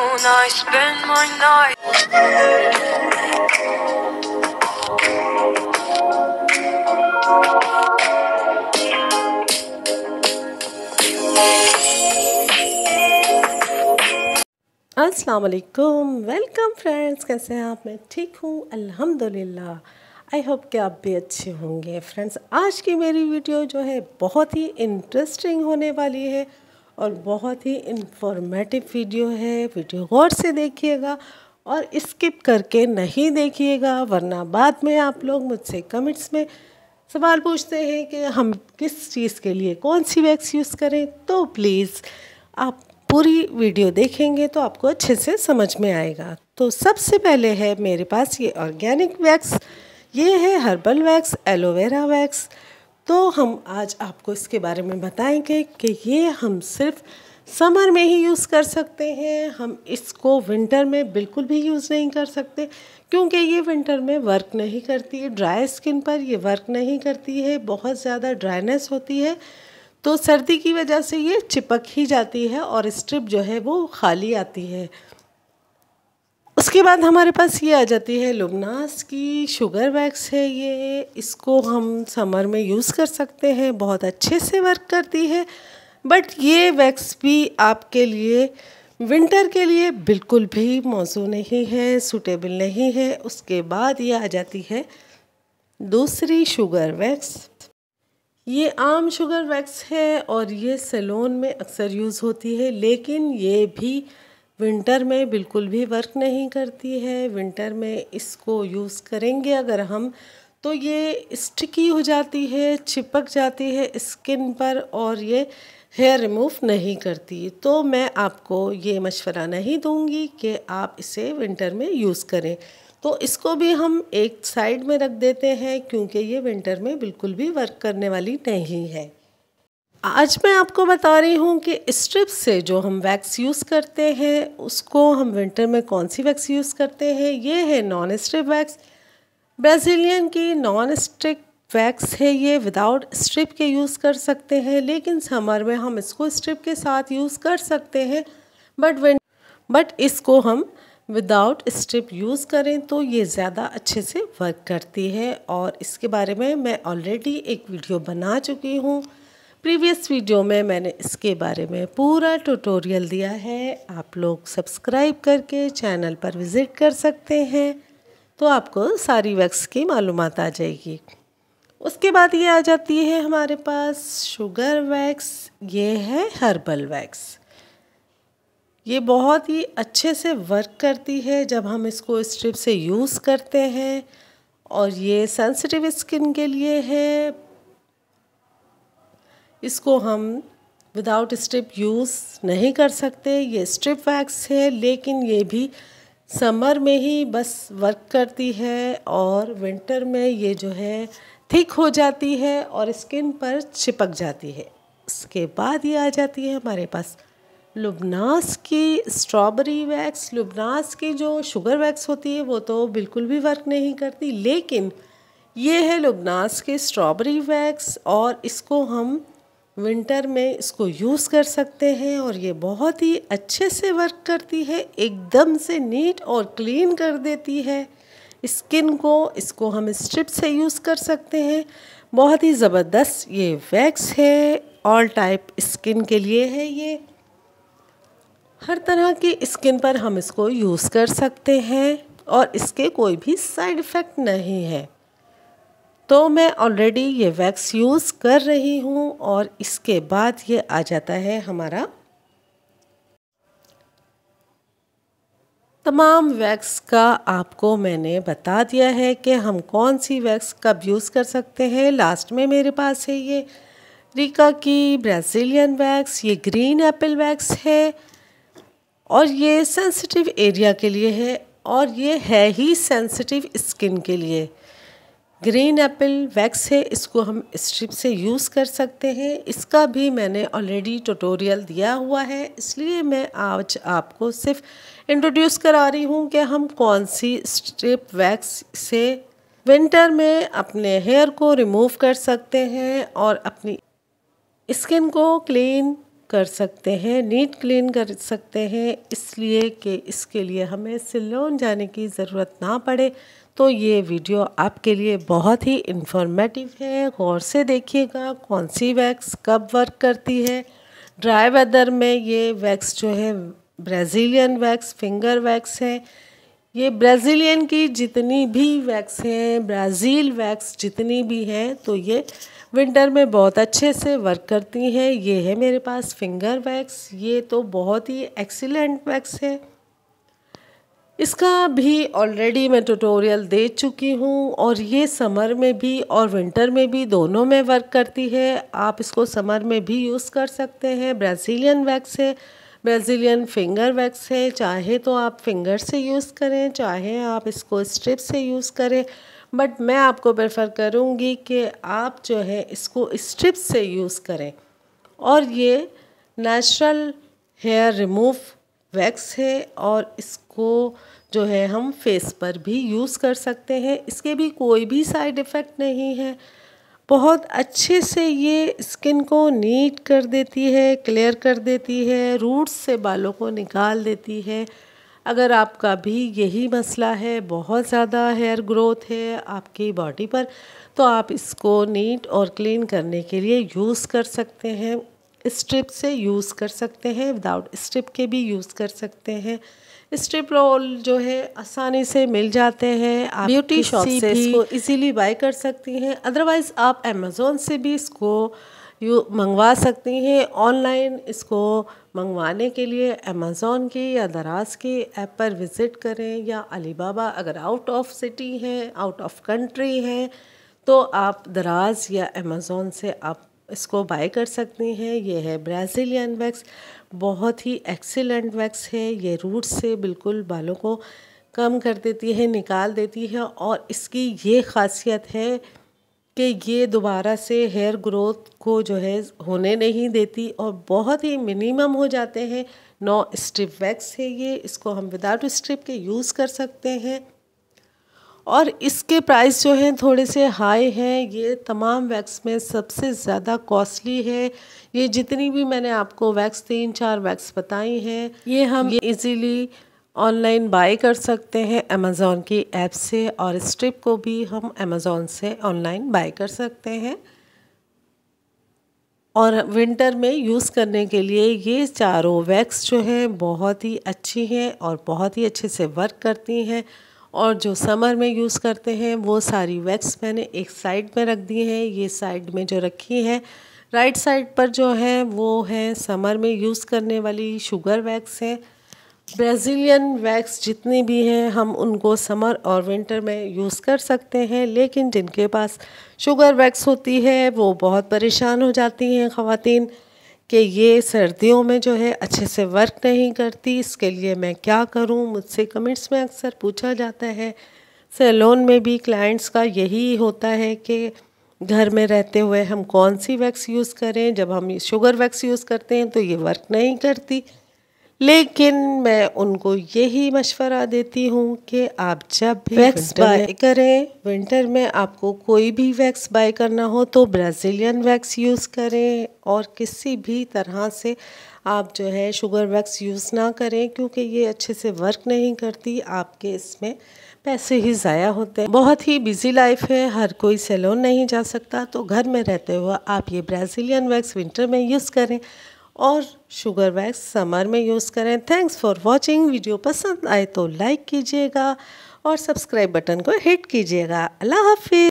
alone, I spend my night. अस्सलाम welcome friends कैसे हैं आप मैं ठीक हूँ अल्हम्दुलिल्लाह आई होप कि आप भी अच्छे होंगे फ्रेंड्स आज की मेरी वीडियो जो है बहुत ही इंटरेस्टिंग होने वाली है और बहुत ही इन्फॉर्मेटिव वीडियो है वीडियो गौर से देखिएगा और स्किप करके नहीं देखिएगा वरना बाद में आप लोग मुझसे कमेंट्स में सवाल पूछते हैं कि हम किस चीज़ के लिए कौन सी वैक्स यूज़ करें तो प्लीज़ आप पूरी वीडियो देखेंगे तो आपको अच्छे से समझ में आएगा तो सबसे पहले है मेरे पास ये ऑर्गेनिक वैक्स ये है हर्बल वैक्स एलोवेरा वैक्स तो हम आज आपको इसके बारे में बताएंगे कि ये हम सिर्फ समर में ही यूज़ कर सकते हैं हम इसको विंटर में बिल्कुल भी यूज़ नहीं कर सकते क्योंकि ये विंटर में वर्क नहीं करती है ड्राई स्किन पर ये वर्क नहीं करती है बहुत ज़्यादा ड्राइनेस होती है तो सर्दी की वजह से ये चिपक ही जाती है और स्ट्रिप जो है वो खाली आती है उसके बाद हमारे पास ये आ जाती है लुबनास की शुगर वैक्स है ये इसको हम समर में यूज़ कर सकते हैं बहुत अच्छे से वर्क करती है बट ये वैक्स भी आपके लिए विंटर के लिए बिल्कुल भी मौजू नहीं है सूटेबल नहीं है उसके बाद ये आ जाती है दूसरी शुगर वैक्स ये आम शुगर वैक्स है और ये सेलोन में अक्सर यूज़ होती है लेकिन ये भी विंटर में बिल्कुल भी वर्क नहीं करती है विंटर में इसको यूज़ करेंगे अगर हम तो ये स्टिकी हो जाती है चिपक जाती है स्किन पर और ये हेयर रिमूव नहीं करती तो मैं आपको ये मशवरा नहीं दूंगी कि आप इसे विंटर में यूज़ करें तो इसको भी हम एक साइड में रख देते हैं क्योंकि ये विंटर में बिल्कुल भी वर्क करने वाली नहीं है आज मैं आपको बता रही हूँ कि स्ट्रिप से जो हम वैक्स यूज़ करते हैं उसको हम विंटर में कौन सी वैक्स यूज़ करते हैं ये है नॉन स्ट्रिप वैक्स ब्राज़ीलियन की नॉन स्ट्रिक वैक्स है ये विदाउट स्ट्रिप के यूज़ कर सकते हैं लेकिन समर में हम इसको स्ट्रिप के साथ यूज़ कर सकते हैं बट बट इसको हम विदाउट स्ट्रिप यूज़ करें तो ये ज़्यादा अच्छे से वर्क करती है और इसके बारे में मैं ऑलरेडी एक वीडियो बना चुकी हूँ प्रीवियस वीडियो में मैंने इसके बारे में पूरा ट्यूटोरियल दिया है आप लोग सब्सक्राइब करके चैनल पर विज़िट कर सकते हैं तो आपको सारी वैक्स की मालूम आ जाएगी उसके बाद ये आ जाती है हमारे पास शुगर वैक्स ये है हर्बल वैक्स ये बहुत ही अच्छे से वर्क करती है जब हम इसको स्ट्रिप से यूज़ करते हैं और ये सेंसिटिव स्किन के लिए है इसको हम विदाउट स्ट्रिप यूज़ नहीं कर सकते ये स्ट्रिप वैक्स है लेकिन ये भी समर में ही बस वर्क करती है और विंटर में ये जो है थिक हो जाती है और स्किन पर चिपक जाती है उसके बाद ये आ जाती है हमारे पास लुबनास की स्ट्रॉबेरी वैक्स लुबनास की जो शुगर वैक्स होती है वो तो बिल्कुल भी वर्क नहीं करती लेकिन ये है लुबनास की स्ट्रॉबेरी वैक्स और इसको हम विंटर में इसको यूज़ कर सकते हैं और ये बहुत ही अच्छे से वर्क करती है एकदम से नीट और क्लीन कर देती है स्किन को इसको हम स्ट्रिप से यूज़ कर सकते हैं बहुत ही ज़बरदस्त ये वैक्स है ऑल टाइप स्किन के लिए है ये हर तरह की स्किन पर हम इसको यूज़ कर सकते हैं और इसके कोई भी साइड इफ़ेक्ट नहीं है तो मैं ऑलरेडी ये वैक्स यूज़ कर रही हूँ और इसके बाद ये आ जाता है हमारा तमाम वैक्स का आपको मैंने बता दिया है कि हम कौन सी वैक्स कब यूज़ कर सकते हैं लास्ट में मेरे पास है ये रिका की ब्राज़ीलियन वैक्स ये ग्रीन एप्पल वैक्स है और ये सेंसिटिव एरिया के लिए है और ये है ही सेंसिटिव स्किन के लिए ग्रीन एप्पल वैक्स है इसको हम स्ट्रिप से यूज़ कर सकते हैं इसका भी मैंने ऑलरेडी ट्यूटोरियल दिया हुआ है इसलिए मैं आज आपको सिर्फ इंट्रोड्यूस करा रही हूँ कि हम कौन सी स्ट्रिप वैक्स से विंटर में अपने हेयर को रिमूव कर सकते हैं और अपनी स्किन को क्लीन कर सकते हैं नीट क्लीन कर सकते हैं इसलिए कि इसके लिए हमें सिलोन जाने की ज़रूरत ना पड़े तो ये वीडियो आपके लिए बहुत ही इन्फॉर्मेटिव है गौर से देखिएगा कौन सी वैक्स कब वर्क करती है ड्राई वेदर में ये वैक्स जो है ब्राज़ीलियन वैक्स फिंगर वैक्स है ये ब्राज़ीलियन की जितनी भी वैक्स हैं ब्राज़ील वैक्स जितनी भी हैं तो ये विंटर में बहुत अच्छे से वर्क करती हैं ये है मेरे पास फिंगर वैक्स ये तो बहुत ही एक्सीलेंट वैक्स है इसका भी ऑलरेडी मैं ट्यूटोरियल दे चुकी हूँ और ये समर में भी और विंटर में भी दोनों में वर्क करती है आप इसको समर में भी यूज़ कर सकते हैं ब्राज़ीलियन वैक्स है ब्राज़ीलियन फिंगर वैक्स है चाहे तो आप फिंगर से यूज़ करें चाहे आप इसको स्ट्रिप से यूज़ करें बट मैं आपको प्रेफर करूँगी कि आप जो है इसको स्ट्रिप से यूज़ करें और ये नेचुरल हेयर रिमूव वैक्स है और इसको जो है हम फेस पर भी यूज़ कर सकते हैं इसके भी कोई भी साइड इफ़ेक्ट नहीं है बहुत अच्छे से ये स्किन को नीट कर देती है क्लियर कर देती है रूट्स से बालों को निकाल देती है अगर आपका भी यही मसला है बहुत ज़्यादा हेयर ग्रोथ है आपकी बॉडी पर तो आप इसको नीट और क्लीन करने के लिए यूज़ कर सकते हैं स्ट्रिप से यूज़ कर सकते हैं विदाउट स्ट्रिप के भी यूज़ कर सकते हैं स्ट्रिप रोल जो है आसानी से मिल जाते हैं आप ब्यूटी शॉप से इसको इजीली बाय कर सकती हैं अदरवाइज़ आप अमेज़ोन से भी इसको यू मंगवा सकती हैं ऑनलाइन इसको मंगवाने के लिए अमेज़ोन की या दराज की ऐप पर विज़िट करें या अलीबाबा अगर आउट ऑफ सिटी हैं आउट ऑफ कंट्री हैं तो आप दराज या अमेज़ोन से आप इसको बाय कर सकते हैं ये है ब्राज़ीलियन वैक्स बहुत ही एक्सीलेंट वैक्स है ये रूट से बिल्कुल बालों को कम कर देती है निकाल देती है और इसकी ये खासियत है कि ये दोबारा से हेयर ग्रोथ को जो है होने नहीं देती और बहुत ही मिनिमम हो जाते हैं नो स्ट्रिप वैक्स है ये इसको हम विदाउट स्ट्रिप के यूज़ कर सकते हैं और इसके प्राइस जो हैं थोड़े से हाई हैं ये तमाम वैक्स में सबसे ज़्यादा कॉस्टली है ये जितनी भी मैंने आपको वैक्स तीन चार वैक्स बताई हैं ये हम इजीली ऑनलाइन बाय कर सकते हैं अमेज़ोन की ऐप से और स्ट्रिप को भी हम अमेज़ोन से ऑनलाइन बाय कर सकते हैं और विंटर में यूज़ करने के लिए ये चारों वैक्स जो हैं बहुत ही अच्छी हैं और बहुत ही अच्छे से वर्क करती हैं और जो समर में यूज़ करते हैं वो सारी वैक्स मैंने एक साइड में रख दी हैं ये साइड में जो रखी हैं राइट साइड पर जो है वो है समर में यूज़ करने वाली शुगर वैक्स हैं ब्राज़ीलियन वैक्स जितनी भी हैं हम उनको समर और विंटर में यूज़ कर सकते हैं लेकिन जिनके पास शुगर वैक्स होती है वो बहुत परेशान हो जाती हैं ख़वातीन कि ये सर्दियों में जो है अच्छे से वर्क नहीं करती इसके लिए मैं क्या करूं मुझसे कमेंट्स में अक्सर पूछा जाता है सैलोन में भी क्लाइंट्स का यही होता है कि घर में रहते हुए हम कौन सी वैक्स यूज़ करें जब हम शुगर वैक्स यूज़ करते हैं तो ये वर्क नहीं करती लेकिन मैं उनको यही मशवरा देती हूँ कि आप जब भी वैक्स बाय करें विंटर में आपको कोई भी वैक्स बाय करना हो तो ब्राज़ीलियन वैक्स यूज़ करें और किसी भी तरह से आप जो है शुगर वैक्स यूज़ ना करें क्योंकि ये अच्छे से वर्क नहीं करती आपके इसमें पैसे ही ज़ाया होते हैं बहुत ही बिजी लाइफ है हर कोई सैलून नहीं जा सकता तो घर में रहते हुए आप ये ब्राज़ीलियन वैक्स विंटर में यूज़ करें और शुगर वैक्स समर में यूज़ करें थैंक्स फॉर वॉचिंग वीडियो पसंद आए तो लाइक कीजिएगा और सब्सक्राइब बटन को हिट कीजिएगा अल्लाह हाफि